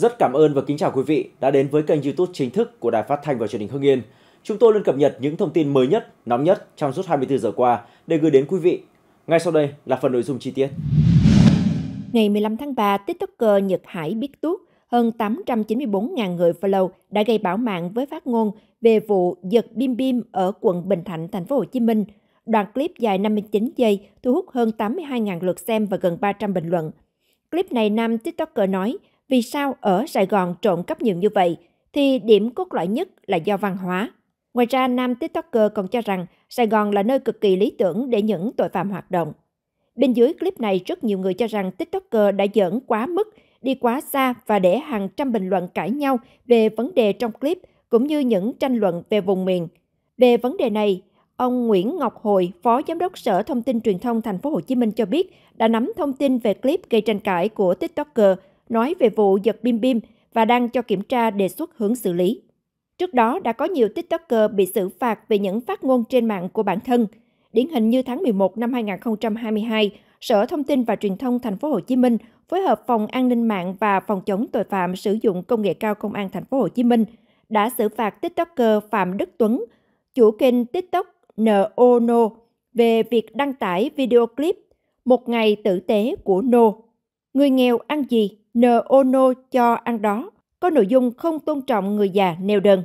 Rất cảm ơn và kính chào quý vị đã đến với kênh YouTube chính thức của Đài Phát thanh và Truyền hình Hưng Yên. Chúng tôi luôn cập nhật những thông tin mới nhất, nóng nhất trong suốt 24 giờ qua để gửi đến quý vị. Ngay sau đây là phần nội dung chi tiết. Ngày 15 tháng 3, TikToker Nhật Hải Biết Tuốt hơn 894.000 người follow đã gây bão mạng với phát ngôn về vụ giật bim bim ở quận Bình Thạnh, thành phố Hồ Chí Minh. Đoạn clip dài 59 giây thu hút hơn 82.000 lượt xem và gần 300 bình luận. Clip này nam TikToker nói – vì sao ở Sài Gòn trộn cấp nhiều như vậy, thì điểm cốt lõi nhất là do văn hóa. Ngoài ra, nam TikToker còn cho rằng Sài Gòn là nơi cực kỳ lý tưởng để những tội phạm hoạt động. Bên dưới clip này, rất nhiều người cho rằng TikToker đã giỡn quá mức, đi quá xa và để hàng trăm bình luận cãi nhau về vấn đề trong clip, cũng như những tranh luận về vùng miền. Về vấn đề này, ông Nguyễn Ngọc Hồi, Phó Giám đốc Sở Thông tin Truyền thông Thành phố Hồ Chí Minh cho biết đã nắm thông tin về clip gây tranh cãi của TikToker nói về vụ giật bim bim và đang cho kiểm tra đề xuất hướng xử lý. Trước đó đã có nhiều TikToker bị xử phạt về những phát ngôn trên mạng của bản thân. Điển hình như tháng 11 năm 2022, Sở Thông tin và Truyền thông Thành phố Hồ Chí Minh phối hợp Phòng An ninh mạng và Phòng chống tội phạm sử dụng công nghệ cao Công an Thành phố Hồ Chí Minh đã xử phạt TikToker Phạm Đức Tuấn, chủ kênh TikTok NONO về việc đăng tải video clip Một ngày tử tế của Nô. Người nghèo ăn gì? Nô cho ăn đó có nội dung không tôn trọng người già neo đơn.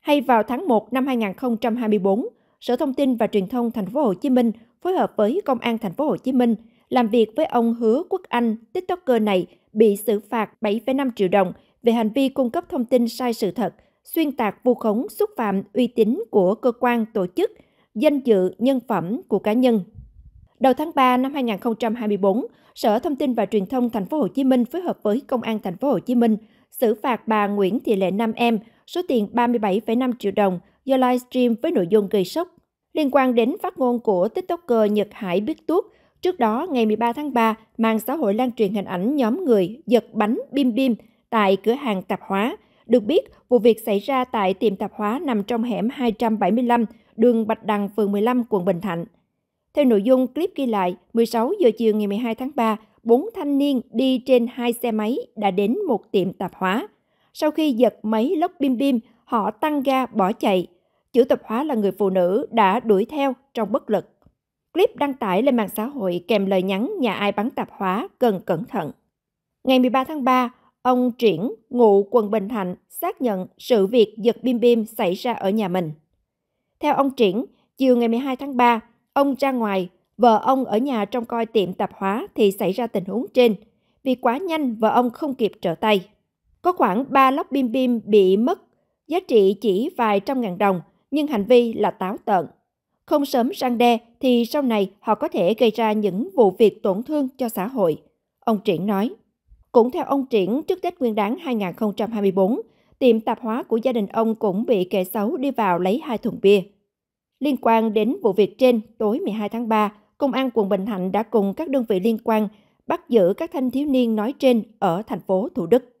Hay vào tháng 1 năm 2024, Sở Thông tin và Truyền thông Thành phố Hồ Chí Minh phối hợp với Công an Thành phố Hồ Chí Minh làm việc với ông Hứa Quốc Anh, TikToker này bị xử phạt 7,5 triệu đồng về hành vi cung cấp thông tin sai sự thật, xuyên tạc vu khống xúc phạm uy tín của cơ quan tổ chức, danh dự nhân phẩm của cá nhân Đầu tháng 3 năm 2024, Sở Thông tin và Truyền thông Thành phố Hồ Chí Minh phối hợp với Công an Thành phố Hồ Chí Minh xử phạt bà Nguyễn Thị Lệ Nam Em số tiền 37,5 triệu đồng do livestream với nội dung gây sốc liên quan đến phát ngôn của TikToker Nhật Hải Biết Tuốt Trước đó, ngày 13 tháng 3, mạng xã hội lan truyền hình ảnh nhóm người giật bánh bim bim tại cửa hàng tạp hóa. Được biết, vụ việc xảy ra tại tiệm tạp hóa nằm trong hẻm 275, đường Bạch Đằng, phường 15, quận Bình Thạnh. Theo nội dung clip ghi lại, 16 giờ chiều ngày 12 tháng 3, bốn thanh niên đi trên hai xe máy đã đến một tiệm tạp hóa. Sau khi giật máy lốc bim bim, họ tăng ga bỏ chạy. Chủ tạp hóa là người phụ nữ đã đuổi theo trong bất lực. Clip đăng tải lên mạng xã hội kèm lời nhắn nhà ai bán tạp hóa cần cẩn thận. Ngày 13 tháng 3, ông Triển, ngụ quận Bình Thạnh, xác nhận sự việc giật bim bim xảy ra ở nhà mình. Theo ông Triển, chiều ngày 12 tháng 3, Ông ra ngoài, vợ ông ở nhà trong coi tiệm tạp hóa thì xảy ra tình huống trên. Vì quá nhanh, vợ ông không kịp trở tay. Có khoảng 3 lốc bim bim bị mất, giá trị chỉ vài trăm ngàn đồng, nhưng hành vi là táo tợn. Không sớm răng đe thì sau này họ có thể gây ra những vụ việc tổn thương cho xã hội. Ông Triển nói. Cũng theo ông Triển, trước Tết Nguyên đáng 2024, tiệm tạp hóa của gia đình ông cũng bị kẻ xấu đi vào lấy hai thùng bia. Liên quan đến vụ việc trên, tối 12 tháng 3, Công an quận Bình Thạnh đã cùng các đơn vị liên quan bắt giữ các thanh thiếu niên nói trên ở thành phố Thủ Đức.